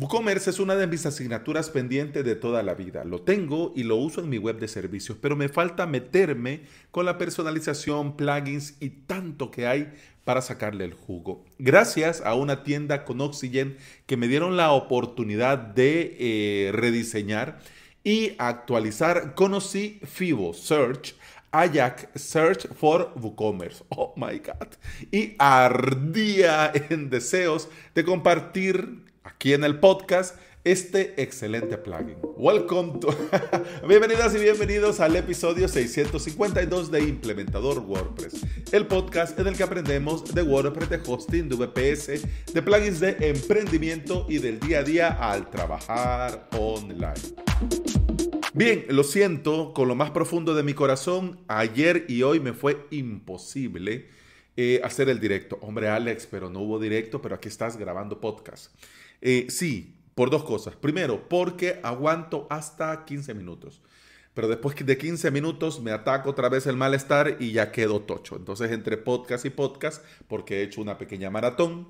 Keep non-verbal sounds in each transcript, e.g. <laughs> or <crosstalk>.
WooCommerce es una de mis asignaturas pendientes de toda la vida. Lo tengo y lo uso en mi web de servicios, pero me falta meterme con la personalización, plugins y tanto que hay para sacarle el jugo. Gracias a una tienda con Oxygen que me dieron la oportunidad de eh, rediseñar y actualizar, conocí Fibo Search, Ajax Search for WooCommerce. Oh my God. Y ardía en deseos de compartir aquí en el podcast este excelente plugin. Welcome to... <laughs> Bienvenidas y bienvenidos al episodio 652 de Implementador WordPress, el podcast en el que aprendemos de WordPress, de hosting, de VPS, de plugins de emprendimiento y del día a día al trabajar online. Bien, lo siento con lo más profundo de mi corazón, ayer y hoy me fue imposible eh, hacer el directo. Hombre Alex, pero no hubo directo, pero aquí estás grabando podcast. Eh, sí, por dos cosas. Primero, porque aguanto hasta 15 minutos. Pero después de 15 minutos me ataco otra vez el malestar y ya quedo tocho. Entonces, entre podcast y podcast, porque he hecho una pequeña maratón,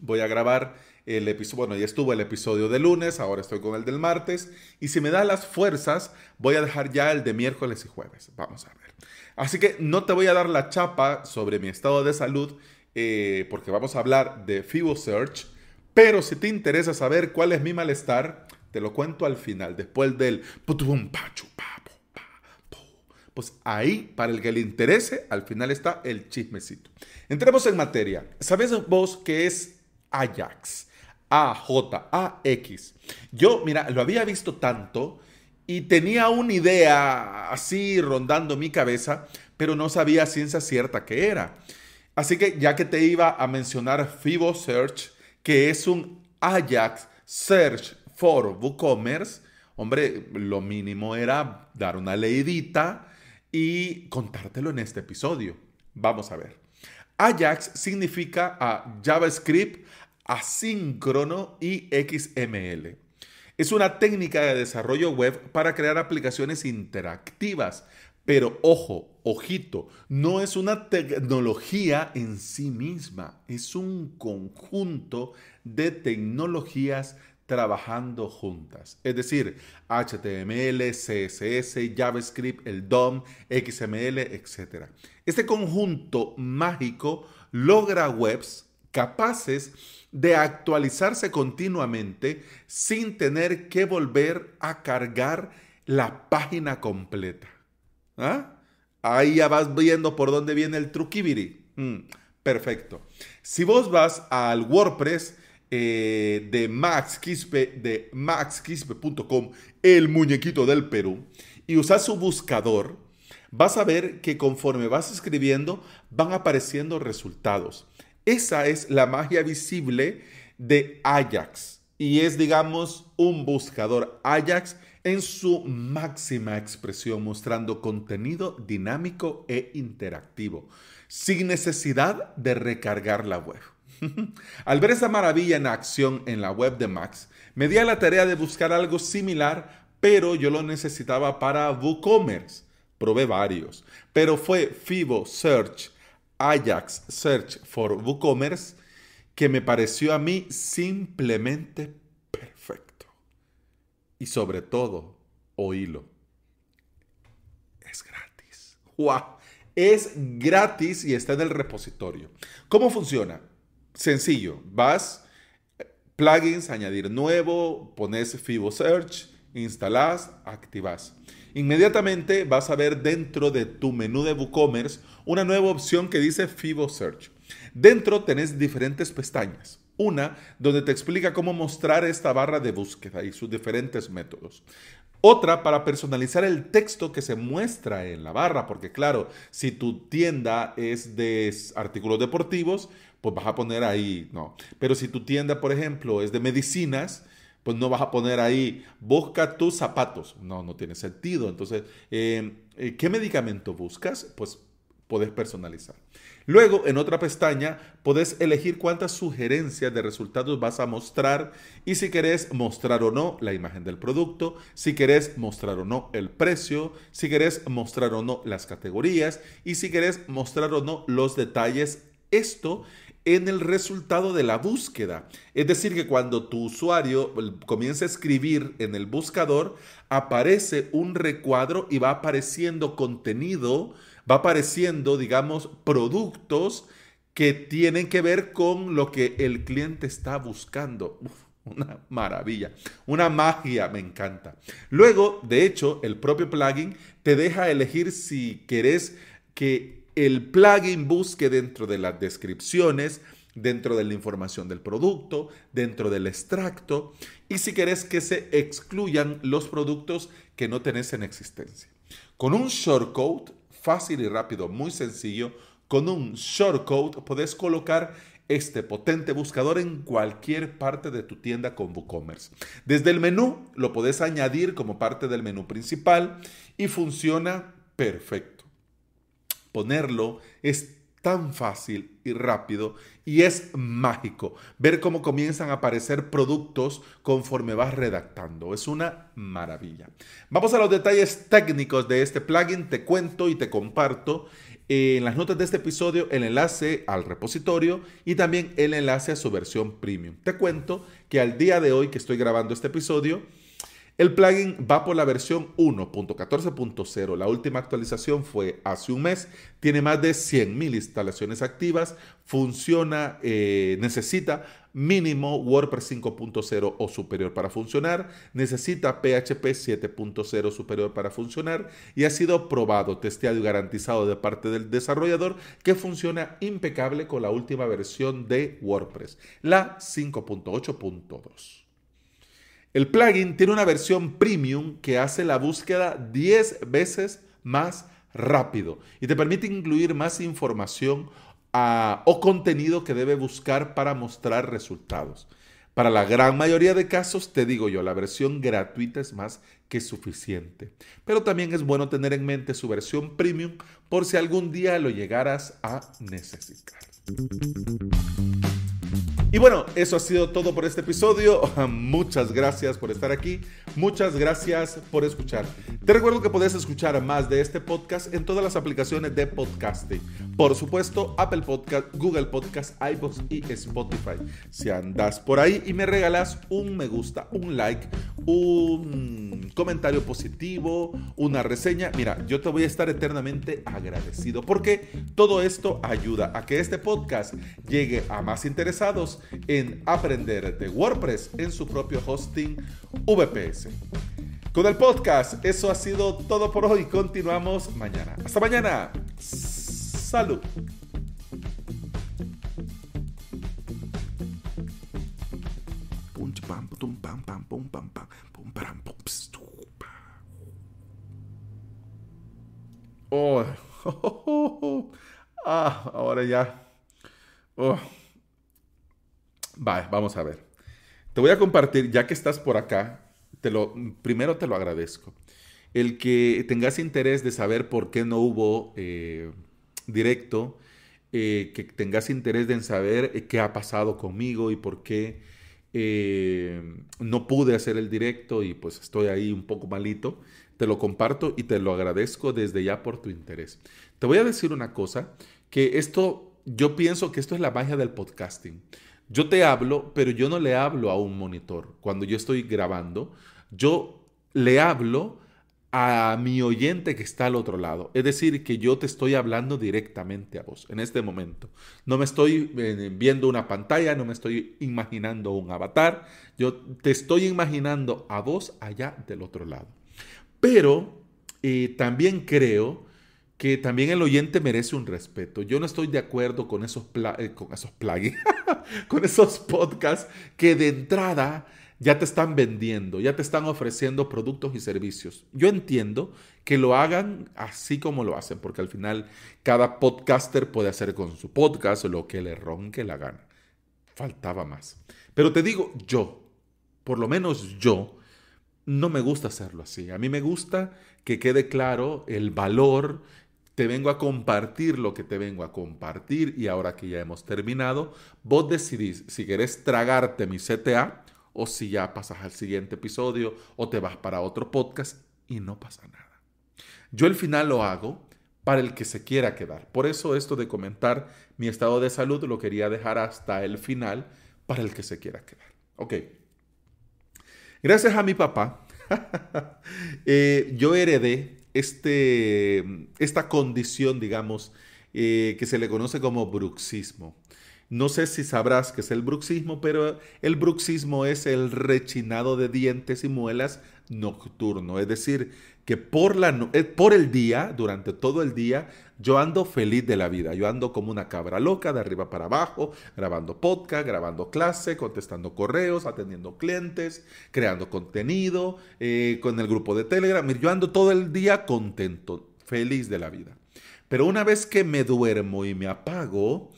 voy a grabar el episodio, bueno, ya estuvo el episodio de lunes, ahora estoy con el del martes, y si me da las fuerzas, voy a dejar ya el de miércoles y jueves, vamos a ver. Así que no te voy a dar la chapa sobre mi estado de salud, eh, porque vamos a hablar de FiboSearch, pero si te interesa saber cuál es mi malestar, te lo cuento al final, después del pues ahí, para el que le interese, al final está el chismecito. Entremos en materia. ¿Sabes vos qué es Ajax? A-J-A-X. Yo, mira, lo había visto tanto y tenía una idea así rondando mi cabeza, pero no sabía ciencia cierta qué era. Así que ya que te iba a mencionar Search que es un Ajax Search for WooCommerce. Hombre, lo mínimo era dar una leidita y contártelo en este episodio. Vamos a ver. Ajax significa a JavaScript asíncrono y XML. Es una técnica de desarrollo web para crear aplicaciones interactivas pero ojo, ojito, no es una tecnología en sí misma, es un conjunto de tecnologías trabajando juntas. Es decir, HTML, CSS, JavaScript, el DOM, XML, etc. Este conjunto mágico logra webs capaces de actualizarse continuamente sin tener que volver a cargar la página completa. ¿Ah? Ahí ya vas viendo por dónde viene el truquibiri. Mm, perfecto. Si vos vas al WordPress eh, de Max Quispe, de maxquispe.com, el muñequito del Perú, y usas su buscador, vas a ver que conforme vas escribiendo van apareciendo resultados. Esa es la magia visible de Ajax y es, digamos, un buscador Ajax en su máxima expresión, mostrando contenido dinámico e interactivo, sin necesidad de recargar la web. <laughs> Al ver esa maravilla en acción en la web de Max, me di a la tarea de buscar algo similar, pero yo lo necesitaba para WooCommerce. Probé varios, pero fue Fibo Search, Ajax Search for WooCommerce, que me pareció a mí simplemente y sobre todo, oílo. Es gratis. ¡Wow! Es gratis y está en el repositorio. ¿Cómo funciona? Sencillo. Vas, eh, plugins, añadir nuevo, pones Fibo Search, instalás, activás. Inmediatamente vas a ver dentro de tu menú de WooCommerce una nueva opción que dice Fibo Search. Dentro tenés diferentes pestañas. Una donde te explica cómo mostrar esta barra de búsqueda y sus diferentes métodos. Otra para personalizar el texto que se muestra en la barra, porque claro, si tu tienda es de artículos deportivos, pues vas a poner ahí, no. Pero si tu tienda, por ejemplo, es de medicinas, pues no vas a poner ahí, busca tus zapatos. No, no tiene sentido. Entonces, eh, eh, ¿qué medicamento buscas? Pues puedes personalizar. Luego, en otra pestaña, podés elegir cuántas sugerencias de resultados vas a mostrar y si querés mostrar o no la imagen del producto, si querés mostrar o no el precio, si querés mostrar o no las categorías y si querés mostrar o no los detalles. Esto en el resultado de la búsqueda. Es decir, que cuando tu usuario comienza a escribir en el buscador, aparece un recuadro y va apareciendo contenido va apareciendo, digamos, productos que tienen que ver con lo que el cliente está buscando. una maravilla, una magia, me encanta. Luego, de hecho, el propio plugin te deja elegir si querés que el plugin busque dentro de las descripciones, dentro de la información del producto, dentro del extracto y si querés que se excluyan los productos que no tenés en existencia. Con un shortcode fácil y rápido, muy sencillo. Con un shortcode podés colocar este potente buscador en cualquier parte de tu tienda con WooCommerce. Desde el menú lo podés añadir como parte del menú principal y funciona perfecto. Ponerlo es tan fácil y rápido y es mágico ver cómo comienzan a aparecer productos conforme vas redactando. Es una maravilla. Vamos a los detalles técnicos de este plugin. Te cuento y te comparto eh, en las notas de este episodio el enlace al repositorio y también el enlace a su versión premium. Te cuento que al día de hoy que estoy grabando este episodio, el plugin va por la versión 1.14.0. La última actualización fue hace un mes. Tiene más de 100.000 instalaciones activas. Funciona, eh, necesita mínimo WordPress 5.0 o superior para funcionar. Necesita PHP 7.0 superior para funcionar. Y ha sido probado, testeado y garantizado de parte del desarrollador que funciona impecable con la última versión de WordPress, la 5.8.2. El plugin tiene una versión premium que hace la búsqueda 10 veces más rápido y te permite incluir más información ah, o contenido que debe buscar para mostrar resultados. Para la gran mayoría de casos, te digo yo, la versión gratuita es más que suficiente. Pero también es bueno tener en mente su versión premium por si algún día lo llegaras a necesitar. Y bueno, eso ha sido todo por este episodio. <laughs> Muchas gracias por estar aquí. Muchas gracias por escuchar. Te recuerdo que puedes escuchar más de este podcast en todas las aplicaciones de podcasting. Por supuesto, Apple Podcast, Google Podcast, iBooks y Spotify. Si andas por ahí y me regalas un me gusta, un like, un comentario positivo, una reseña. Mira, yo te voy a estar eternamente agradecido porque todo esto ayuda a que este podcast llegue a más interesados en aprender de WordPress en su propio hosting VPS. Con el podcast, eso ha sido todo por hoy. Continuamos mañana. Hasta mañana. Salud. ahora ya. Oh. vamos a ver. Te voy a compartir, ya que estás por acá, te lo, primero te lo agradezco. El que tengas interés de saber por qué no hubo eh, directo, eh, que tengas interés en saber eh, qué ha pasado conmigo y por qué Em, no pude hacer el directo y pues estoy ahí un poco malito. Te lo comparto y te lo agradezco desde ya por tu interés. Te voy a decir una cosa, que esto, yo pienso que esto es la magia del podcasting. Yo te hablo, pero yo no le hablo a un monitor. Cuando yo estoy grabando, yo le hablo a mi oyente que está al otro lado. Es decir, que yo te estoy hablando directamente a vos en este momento. No me estoy eh, viendo una pantalla, no me estoy imaginando un avatar. Yo te estoy imaginando a vos allá del otro lado. Pero eh, también creo que también el oyente merece un respeto. Yo no estoy de acuerdo con esos, eh, con esos plugins, <laughs> con esos podcasts que de entrada ya te están vendiendo, ya te están ofreciendo productos y servicios. Yo entiendo que lo hagan así como lo hacen, porque al final cada podcaster puede hacer con su podcast lo que le ronque la gana. Faltaba más. Pero te digo, yo, por lo menos yo, no me gusta hacerlo así. A mí me gusta que quede claro el valor. Te vengo a compartir lo que te vengo a compartir y ahora que ya hemos terminado, vos decidís si querés tragarte mi CTA o si ya pasas al siguiente episodio o te vas para otro podcast y no pasa nada. Yo el final lo hago para el que se quiera quedar. Por eso esto de comentar mi estado de salud lo quería dejar hasta el final para el que se quiera quedar. Ok. Gracias a mi papá, <laughs> eh, yo heredé este, esta condición, digamos, eh, que se le conoce como bruxismo. No sé si sabrás qué es el bruxismo, pero el bruxismo es el rechinado de dientes y muelas nocturno. Es decir, que por, la eh, por el día, durante todo el día, yo ando feliz de la vida. Yo ando como una cabra loca, de arriba para abajo, grabando podcast, grabando clase, contestando correos, atendiendo clientes, creando contenido, eh, con el grupo de Telegram. Yo ando todo el día contento, feliz de la vida. Pero una vez que me duermo y me apago,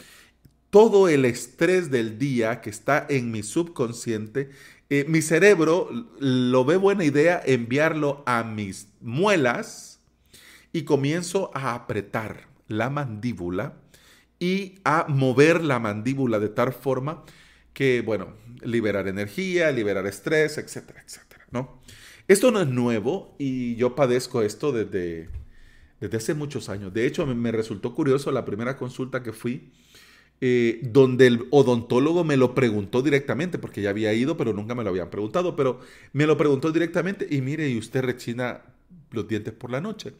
todo el estrés del día que está en mi subconsciente, eh, mi cerebro lo ve buena idea enviarlo a mis muelas y comienzo a apretar la mandíbula y a mover la mandíbula de tal forma que, bueno, liberar energía, liberar estrés, etcétera, etcétera, ¿no? Esto no es nuevo y yo padezco esto desde, desde hace muchos años. De hecho, me resultó curioso la primera consulta que fui eh, donde el odontólogo me lo preguntó directamente, porque ya había ido, pero nunca me lo habían preguntado, pero me lo preguntó directamente y mire, y usted rechina los dientes por la noche.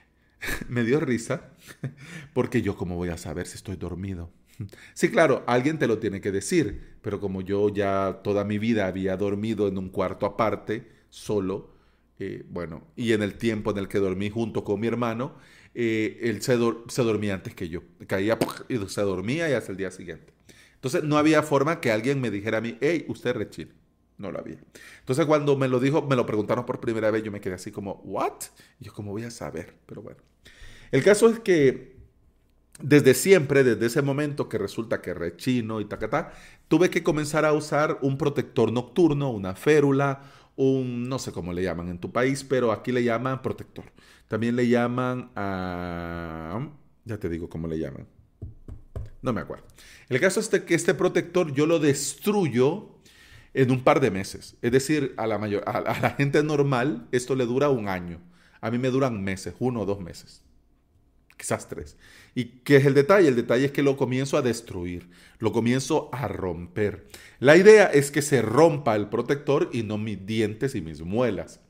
<laughs> me dio risa, <laughs> porque yo cómo voy a saber si estoy dormido. <laughs> Sí, claro, alguien te lo tiene que decir, pero como yo ya toda mi vida había dormido en un cuarto aparte, solo, eh, bueno, y en el tiempo en el que dormí junto con mi hermano, eh, él se, dormía antes que yo. Caía y se dormía y hasta el día siguiente. Entonces no había forma que alguien me dijera a mí, hey, usted es No lo había. Entonces cuando me lo dijo, me lo preguntaron por primera vez, yo me quedé así como, ¿what? Y yo, como, voy a saber? Pero bueno. El caso es que desde siempre, desde ese momento que resulta que rechino y ta, ta, tuve que comenzar a usar un protector nocturno, una férula, un, no sé cómo le llaman en tu país, pero aquí le llaman protector. También le llaman a... Ya te digo cómo le llaman. No me acuerdo. El caso es que este protector yo lo destruyo en un par de meses. Es decir, a la, a la gente normal esto le dura un año. A mí me duran meses, uno o dos meses quizás ¿Y qué es el detalle? El detalle es que lo comienzo a destruir, lo comienzo a romper. La idea es que se rompa el protector y no mis dientes y mis muelas.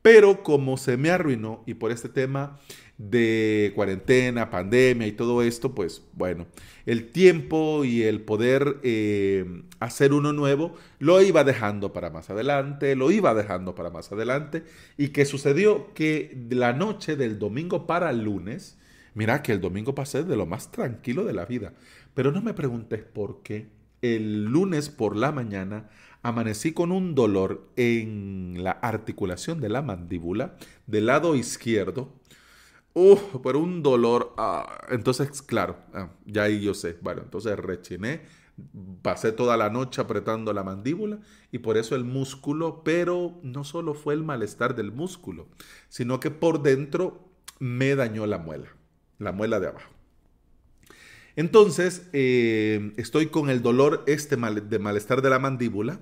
Pero como se me arruinó y por este tema de cuarentena, pandemia y todo esto, pues bueno, el tiempo y el poder eh, hacer uno nuevo lo iba dejando para más adelante, lo iba dejando para más adelante. ¿Y que sucedió? Que la noche del domingo para el lunes, Mira que el domingo pasé de lo más tranquilo de la vida, pero no me preguntes por qué. El lunes por la mañana amanecí con un dolor en la articulación de la mandíbula del lado izquierdo. Uf, pero un dolor. Ah, entonces, claro, ah, ya ahí yo sé. Bueno, entonces rechiné, pasé toda la noche apretando la mandíbula y por eso el músculo, pero no solo fue el malestar del músculo, sino que por dentro me dañó la muela la muela de abajo. Entonces, eh, estoy con el dolor este de malestar de la mandíbula,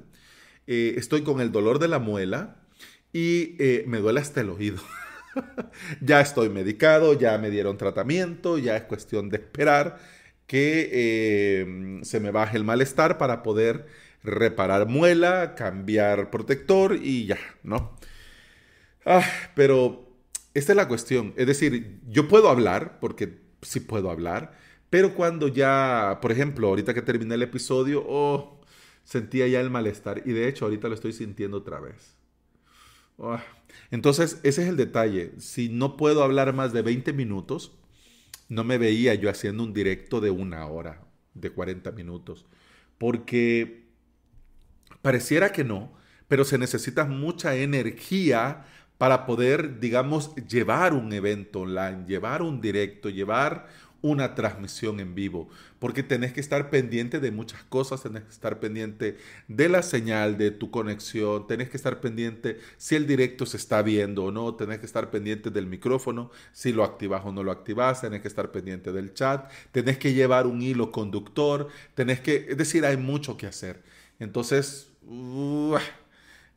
eh, estoy con el dolor de la muela y eh, me duele hasta el oído. <laughs> ya estoy medicado, ya me dieron tratamiento, ya es cuestión de esperar que se me baje el malestar para poder reparar muela, cambiar protector y ya, ¿no? Ah, pero esta es la cuestión. Es decir, yo puedo hablar, porque sí puedo hablar, pero cuando ya, por ejemplo, ahorita que terminé el episodio, oh, sentía ya el malestar. Y de hecho, ahorita lo estoy sintiendo otra vez. Ah, entonces, ese es el detalle. Si no puedo hablar más de 20 minutos, no me veía yo haciendo un directo de una hora, de 40 minutos. Porque pareciera que no, pero se necesita mucha energía para poder, digamos, llevar un evento online, llevar un directo, llevar una transmisión en vivo, porque tenés que estar pendiente de muchas cosas, tenés que estar pendiente de la señal, de tu conexión, tenés que estar pendiente si el directo se está viendo o no, tenés que estar pendiente del micrófono, si lo activas o no lo activas, tenés que estar pendiente del chat, tenés que llevar un hilo conductor, tenés que, es decir, hay mucho que hacer. Entonces,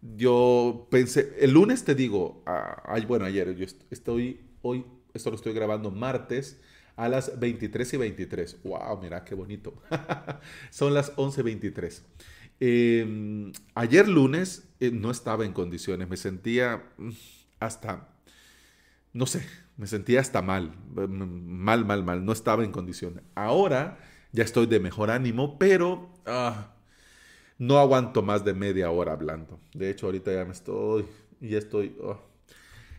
yo pensé, el lunes te digo, ay, bueno, ayer, yo estoy, hoy, esto lo estoy grabando martes a las 23 y 23. ¡Wow! Mira qué bonito. <laughs> Son las y 23. Em, ayer lunes eh, no estaba en condiciones, me sentía mm, hasta, no sé, me sentía hasta mal, mm, mal, mal, mal, no estaba en condiciones. Ahora ya estoy de mejor ánimo, pero... Ah, no aguanto más de media hora hablando. De hecho, ahorita ya me estoy, y estoy. Oh.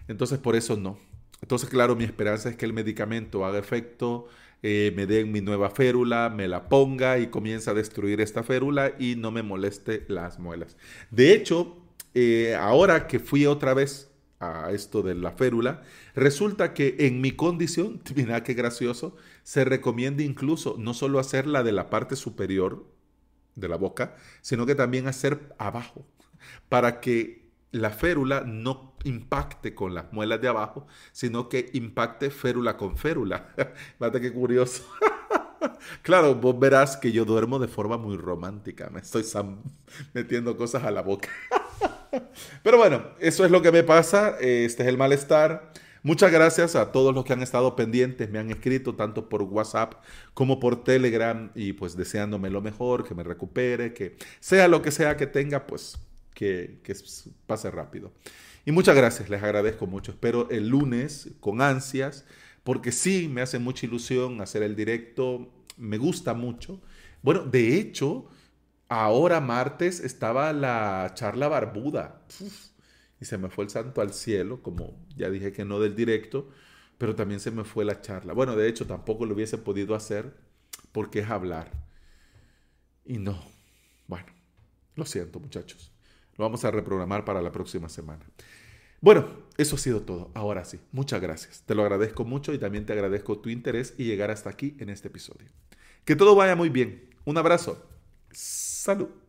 Entonces, por eso no. Entonces, claro, mi esperanza es que el medicamento haga efecto, eh, me den mi nueva férula, me la ponga y comienza a destruir esta férula y no me moleste las muelas. De hecho, eh, ahora que fui otra vez a esto de la férula, resulta que en mi condición, <laughs> mira qué gracioso, se recomienda incluso no solo hacer la de la parte superior de la boca, sino que también hacer abajo, para que la férula no impacte con las muelas de abajo, sino que impacte férula con férula. <laughs> Mate, qué curioso. <laughs> Claro, vos verás que yo duermo de forma muy romántica, me estoy metiendo cosas a la boca. <laughs> Pero bueno, eso es lo que me pasa, este es el malestar. Muchas gracias a todos los que han estado pendientes, me han escrito tanto por WhatsApp como por Telegram y pues deseándome lo mejor, que me recupere, que sea lo que sea que tenga, pues que, pase rápido. Y muchas gracias, les agradezco mucho. Espero el lunes con ansias, porque sí, me hace mucha ilusión hacer el directo, me gusta mucho. Bueno, de hecho, ahora martes estaba la charla barbuda y se me fue el santo al cielo, como ya dije que no del directo, pero también se me fue la charla. Bueno, de hecho tampoco lo hubiese podido hacer porque es hablar. Y no, bueno, lo siento muchachos. Lo vamos a reprogramar para la próxima semana. Bueno, eso ha sido todo. Ahora sí, muchas gracias. Te lo agradezco mucho y también te agradezco tu interés y llegar hasta aquí en este episodio. Que todo vaya muy bien. Un abrazo. Salud.